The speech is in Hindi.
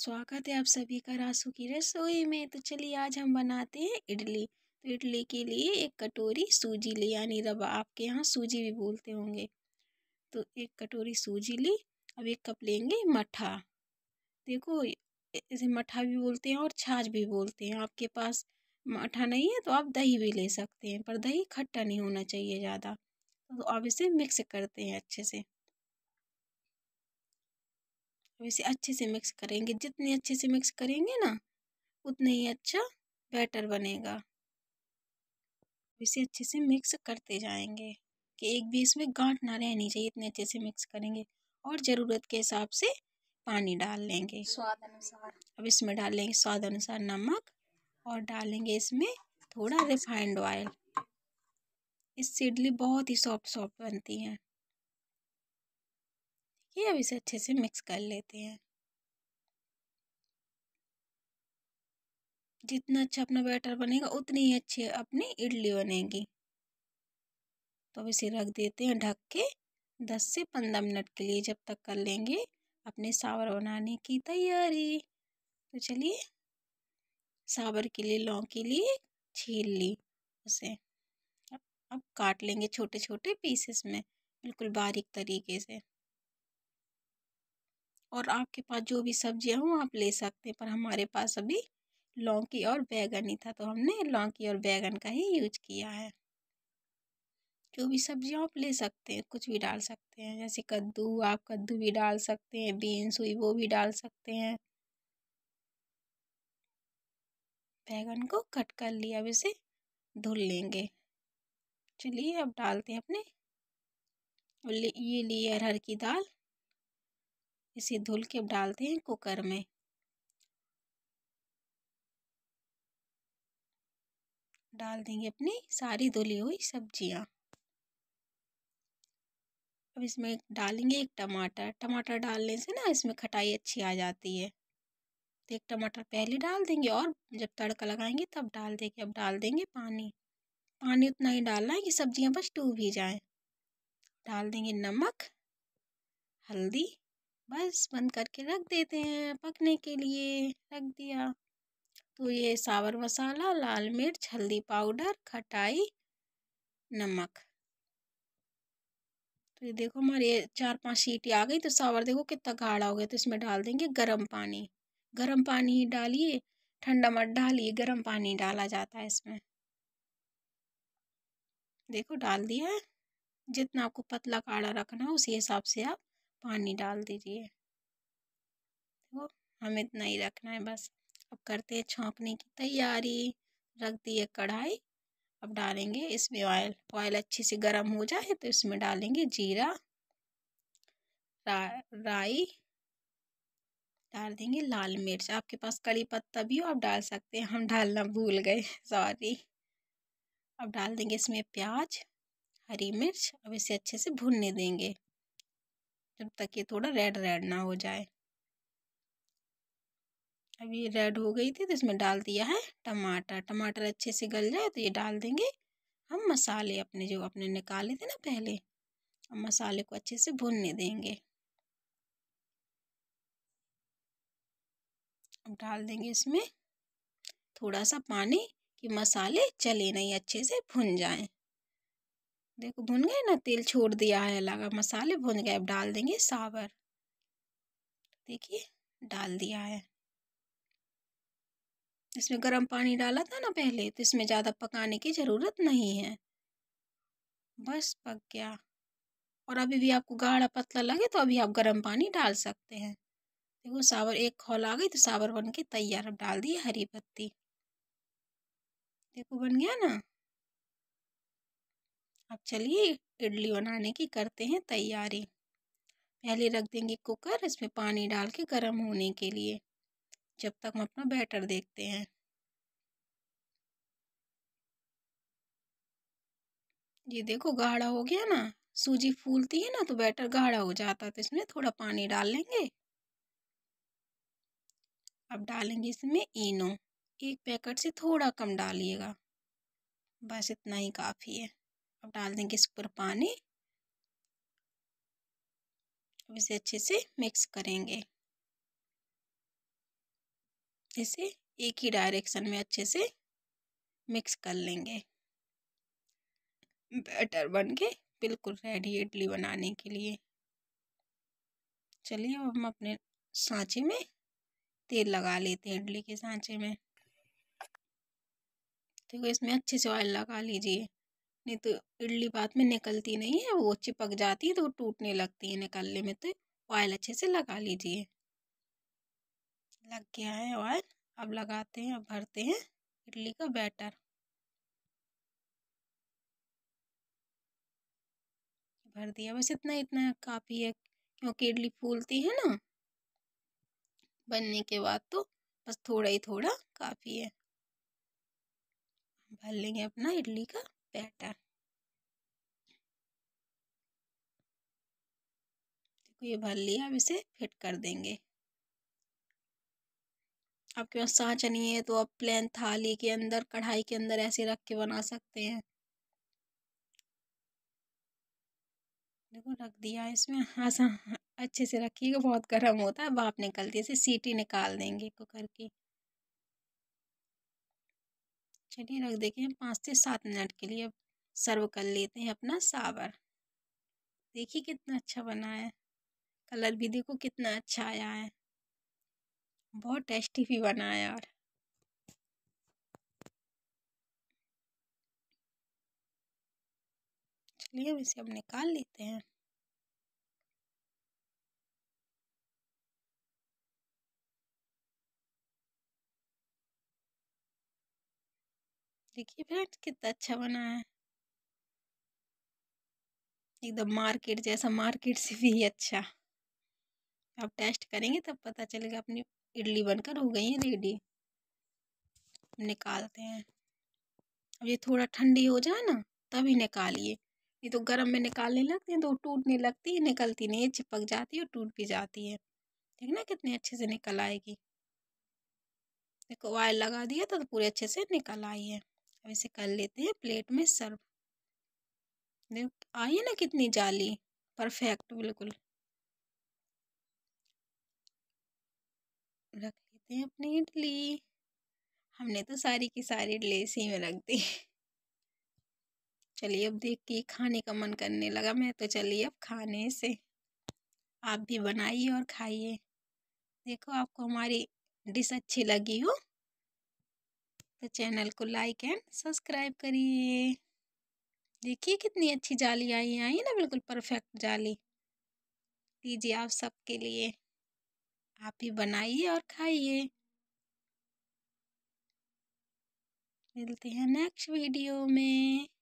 स्वागत है आप सभी का रासू की रसोई में तो चलिए आज हम बनाते हैं इडली तो इडली के लिए एक कटोरी सूजी ली यानी रवा आपके यहाँ सूजी भी बोलते होंगे तो एक कटोरी सूजी ली अब एक कप लेंगे मठा देखो इसे मठा भी बोलते हैं और छाछ भी बोलते हैं आपके पास मठा नहीं है तो आप दही भी ले सकते हैं पर दही खट्टा नहीं होना चाहिए ज़्यादा तो आप इसे मिक्स करते हैं अच्छे से अब इसे अच्छे से मिक्स करेंगे जितने अच्छे से मिक्स करेंगे ना उतना ही अच्छा बैटर बनेगा इसे अच्छे से मिक्स करते जाएंगे कि एक भी इसमें गांठ ना रहनी चाहिए इतने अच्छे से मिक्स करेंगे और ज़रूरत के हिसाब से पानी डाल लेंगे स्वाद अनुसार अब इसमें डाल लेंगे स्वाद अनुसार नमक और डालेंगे इसमें थोड़ा रिफाइंड ऑयल इससे इडली बहुत ही सॉफ्ट सॉफ्ट बनती है ये अब इसे अच्छे से मिक्स कर लेते हैं जितना अच्छा अपना बैटर बनेगा उतनी ही अच्छी अपनी इडली बनेगी तो अब इसे रख देते हैं ढक के दस से पंद्रह मिनट के लिए जब तक कर लेंगे अपने सावर बनाने की तैयारी तो चलिए सावर के लिए लौंग के लिए छील ली उसे अब, अब काट लेंगे छोटे छोटे पीसेस में बिल्कुल बारीक तरीके से और आपके पास जो भी सब्जियां हों आप ले सकते हैं पर हमारे पास अभी लौकी और बैगन ही था तो हमने लौकी और बैगन का ही यूज किया है जो भी सब्जियाँ आप ले सकते हैं कुछ भी डाल सकते हैं जैसे कद्दू आप कद्दू भी डाल सकते हैं बीन्स हुई वो भी डाल सकते हैं बैगन को कट कर लिया अब इसे धुल लेंगे चलिए अब डालते हैं अपने ये लिए अरहर की दाल इसे धुल के डालते हैं कुकर में डाल देंगे अपनी सारी धुली हुई सब्जियां अब इसमें डालेंगे एक टमाटर टमाटर डालने से ना इसमें खटाई अच्छी आ जाती है तो एक टमाटर पहले डाल देंगे और जब तड़का लगाएंगे तब डाल देंगे अब डाल देंगे पानी पानी उतना ही डालना है कि सब्जियां बस डूब ही जाएं डाल देंगे नमक हल्दी बस बंद करके रख देते हैं पकने के लिए रख दिया तो ये सावर मसाला लाल मिर्च हल्दी पाउडर खटाई नमक तो ये देखो हमारे चार पांच सीटी आ गई तो सावर देखो कितना गाढ़ा हो गया तो इसमें डाल देंगे गर्म पानी गर्म पानी ही डालिए ठंडा मत डालिए गर्म पानी डाला जाता है इसमें देखो डाल दिया है जितना आपको पतला काढ़ा रखना उसी हिसाब से आप पानी डाल दीजिए देखो हमें इतना ही रखना है बस अब करते हैं छौंकने की तैयारी रख दिए कढ़ाई अब डालेंगे इसमें ऑयल ऑयल अच्छे से गर्म हो जाए तो इसमें डालेंगे जीरा रा, राई डाल देंगे लाल मिर्च आपके पास कड़ी पत्ता भी हो आप डाल सकते हैं हम डालना भूल गए सॉरी अब डाल देंगे इसमें प्याज हरी मिर्च अब इसे अच्छे से भुनने देंगे जब तक ये थोड़ा रेड रेड ना हो जाए अब ये रेड हो गई थी तो इसमें डाल दिया है टमाटर टमाटर अच्छे से गल जाए तो ये डाल देंगे हम मसाले अपने जो अपने निकाले थे ना पहले हम मसाले को अच्छे से भुनने देंगे अब डाल देंगे इसमें थोड़ा सा पानी कि मसाले चले नहीं अच्छे से भुन जाएं देखो भुन गए ना तेल छोड़ दिया है अलग मसाले भुन गए अब डाल देंगे सावर देखिए डाल दिया है इसमें गर्म पानी डाला था ना पहले तो इसमें ज़्यादा पकाने की ज़रूरत नहीं है बस पक गया और अभी भी आपको गाढ़ा पतला लगे तो अभी आप गर्म पानी डाल सकते हैं देखो सावर एक खोल आ गई तो सावर बन के तैयार अब डाल दिए हरी पत्ती देखो बन गया ना अब चलिए इडली बनाने की करते हैं तैयारी पहले रख देंगे कुकर इसमें पानी डाल के गर्म होने के लिए जब तक हम अपना बैटर देखते हैं ये देखो गाढ़ा हो गया ना सूजी फूलती है ना तो बैटर गाढ़ा हो जाता है तो इसमें थोड़ा पानी डाल लेंगे अब डालेंगे इसमें इनो एक पैकेट से थोड़ा कम डालिएगा बस इतना ही काफ़ी है अब डाल देंगे इसके ऊपर पानी अब इसे अच्छे से मिक्स करेंगे इसे एक ही डायरेक्शन में अच्छे से मिक्स कर लेंगे बैटर बन के बिल्कुल रेडी इडली बनाने के लिए चलिए अब हम अपने सांचे में तेल लगा लेते हैं इडली के सांचे में तो इसमें अच्छे से ऑयल लगा लीजिए नहीं तो इडली बाद में निकलती नहीं है वो चिपक जाती है तो वो टूटने लगती है निकलने में तो ऑयल अच्छे से लगा लीजिए लग गया है ऑयल अब लगाते हैं अब भरते हैं इडली का बैटर भर दिया बस इतना इतना काफ़ी है क्योंकि इडली फूलती है ना बनने के बाद तो बस थोड़ा ही थोड़ा काफ़ी है भर लेंगे अपना इडली का पैटर्न देखो ये भर लिया अब इसे फिट कर देंगे आपके पास साँचा नहीं है तो आप प्लेन थाली के अंदर कढ़ाई के अंदर ऐसे रख के बना सकते हैं देखो रख दिया इसमें आसान अच्छे से रखिएगा बहुत गर्म होता है अब आप निकलती है इसे सीटी निकाल देंगे कुकर की चलिए रख देते हैं पाँच से सात मिनट के लिए सर्व कर लेते हैं अपना सावर देखिए कितना अच्छा बना है कलर भी देखो कितना अच्छा आया है बहुत टेस्टी भी बना है यार चलिए अब इसे अब निकाल लेते हैं देखिए फ्रेंड्स कितना अच्छा बना है एकदम मार्केट जैसा मार्केट से भी अच्छा आप टेस्ट करेंगे तब पता चलेगा अपनी इडली बनकर हो गई है रेडी निकालते हैं अब ये थोड़ा ठंडी हो जाए ना तभी निकालिए ये तो गर्म में निकालने लगते हैं तो टूटने लगती है निकलती नहीं चिपक जाती है और टूट भी जाती है ठीक ना कितने अच्छे से निकल आएगी देखो ऑयल लगा दिया तो पूरे अच्छे से निकल आई है अब इसे कर लेते हैं प्लेट में सर्व देख आई ना कितनी जाली परफेक्ट बिल्कुल रख लेते हैं अपनी इडली हमने तो सारी की सारी इडली इसी में रख दी चलिए अब देख के खाने का मन करने लगा मैं तो चलिए अब खाने से आप भी बनाइए और खाइए देखो आपको हमारी डिश अच्छी लगी हो तो चैनल को लाइक एंड सब्सक्राइब करिए देखिए कितनी अच्छी जाली आई है आई ना बिल्कुल परफेक्ट जाली दीजिए आप सबके लिए आप ही बनाइए और खाइए मिलते हैं नेक्स्ट वीडियो में